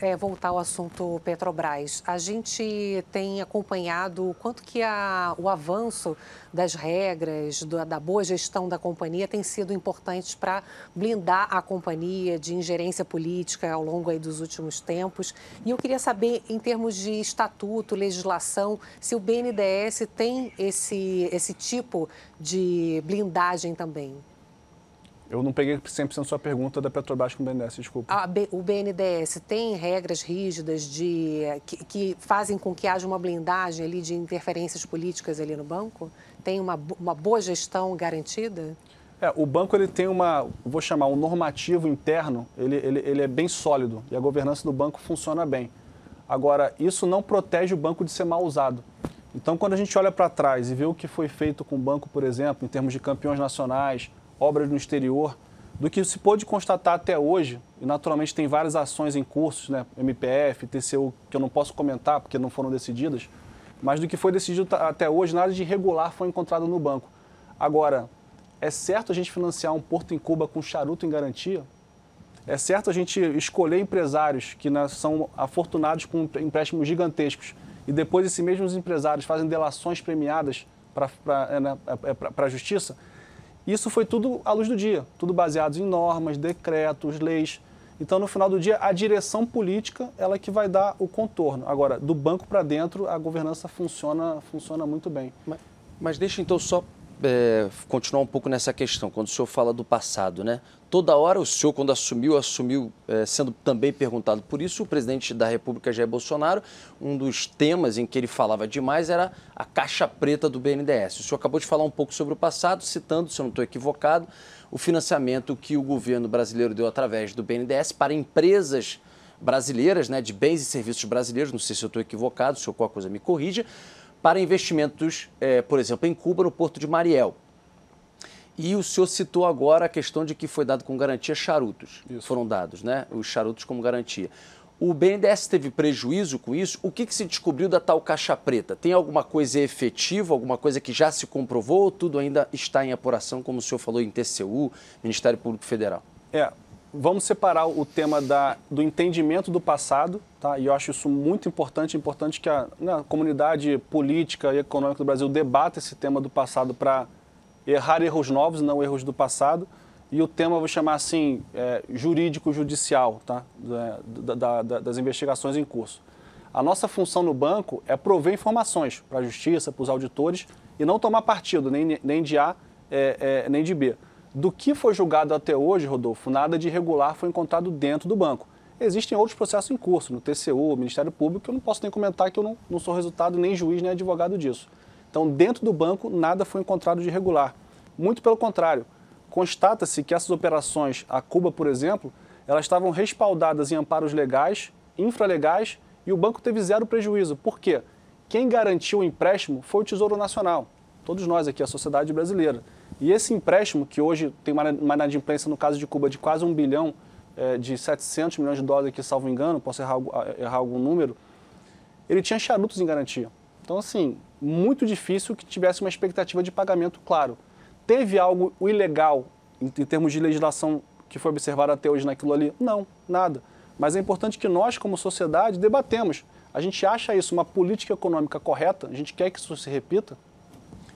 É, voltar ao assunto Petrobras. A gente tem acompanhado o quanto que a, o avanço das regras, do, da boa gestão da companhia tem sido importante para blindar a companhia de ingerência política ao longo aí dos últimos tempos. E eu queria saber, em termos de estatuto, legislação, se o BNDES tem esse, esse tipo de blindagem também. Eu não peguei 100% sua pergunta da Petrobras com o BNDES, desculpa. o BNDES tem regras rígidas de eh, que, que, fazem com que haja uma blindagem ali de interferências políticas ali no banco? Tem uma, uma boa gestão garantida? É, o banco ele tem uma, vou chamar, um normativo interno, ele, ele, ele é bem sólido e a governança do banco funciona bem. Agora, isso não protege o banco de ser mal usado. Então, quando a gente olha para trás e vê o que foi feito com o banco, por exemplo, em termos de campeões nacionais, obras no exterior, do que se pôde constatar até hoje, e naturalmente tem várias ações em curso né, MPF, TCU, que eu não posso comentar porque não foram decididas, mas do que foi decidido até hoje, nada de irregular foi encontrado no banco. Agora, é certo a gente financiar um porto em Cuba com charuto em garantia? É certo a gente escolher empresários que né, são afortunados com empréstimos gigantescos e depois esses mesmos empresários fazem delações premiadas para a é, né, é, é, justiça? Isso foi tudo à luz do dia, tudo baseado em normas, decretos, leis. Então, no final do dia, a direção política ela é que vai dar o contorno. Agora, do banco para dentro, a governança funciona, funciona muito bem. Mas, mas deixa então só é, continuar um pouco nessa questão, quando o senhor fala do passado, né? Toda hora o senhor, quando assumiu, assumiu é, sendo também perguntado por isso, o presidente da República, Jair Bolsonaro, um dos temas em que ele falava demais era a caixa preta do BNDES. O senhor acabou de falar um pouco sobre o passado, citando, se eu não estou equivocado, o financiamento que o governo brasileiro deu através do BNDES para empresas brasileiras, né, de bens e serviços brasileiros, não sei se eu estou equivocado, se eu qualquer coisa me corrija, para investimentos, é, por exemplo, em Cuba, no Porto de Mariel. E o senhor citou agora a questão de que foi dado com garantia charutos. Isso. Foram dados, né? Os charutos como garantia. O BNDES teve prejuízo com isso? O que, que, se descobriu da tal caixa preta? Tem alguma coisa efetiva, alguma coisa que já se comprovou ou tudo ainda está em apuração, como o senhor falou, em TCU, Ministério Público Federal? É, vamos separar o tema da, do entendimento do passado, tá? e eu acho isso muito importante, importante que a, né, comunidade política e econômica do Brasil debata esse tema do passado para errar erros novos, não erros do passado, e o tema eu vou chamar assim, é, jurídico-judicial, tá? Da, da, da, das investigações em curso. A nossa função no banco é prover informações para a justiça, para os auditores, e não tomar partido, nem, nem de A, é, é, nem de B. Do que foi julgado até hoje, Rodolfo, nada de irregular foi encontrado dentro do banco. Existem outros processos em curso, no TCU, Ministério Público, que eu não posso nem comentar que eu não, não sou resultado nem juiz nem advogado disso. Então, dentro do banco, nada foi encontrado de irregular. Muito pelo contrário, constata-se que essas operações, a Cuba, por exemplo, elas estavam respaldadas em amparos legais, infralegais, e o banco teve zero prejuízo. Por quê? Quem garantiu o empréstimo foi o Tesouro Nacional todos nós aqui, a sociedade brasileira. E esse empréstimo, que hoje tem uma inadimplência, no caso de Cuba, de quase um bilhão, é, de 700 milhões de dólares que salvo engano, posso errar, errar algum número, ele tinha charutos em garantia. Então, assim, muito difícil que tivesse uma expectativa de pagamento, claro. Teve algo ilegal em, em termos de legislação que foi observado até hoje naquilo ali? Não, nada. Mas é importante que nós, como sociedade, debatemos. A gente acha isso uma política econômica correta? A gente quer que isso se repita?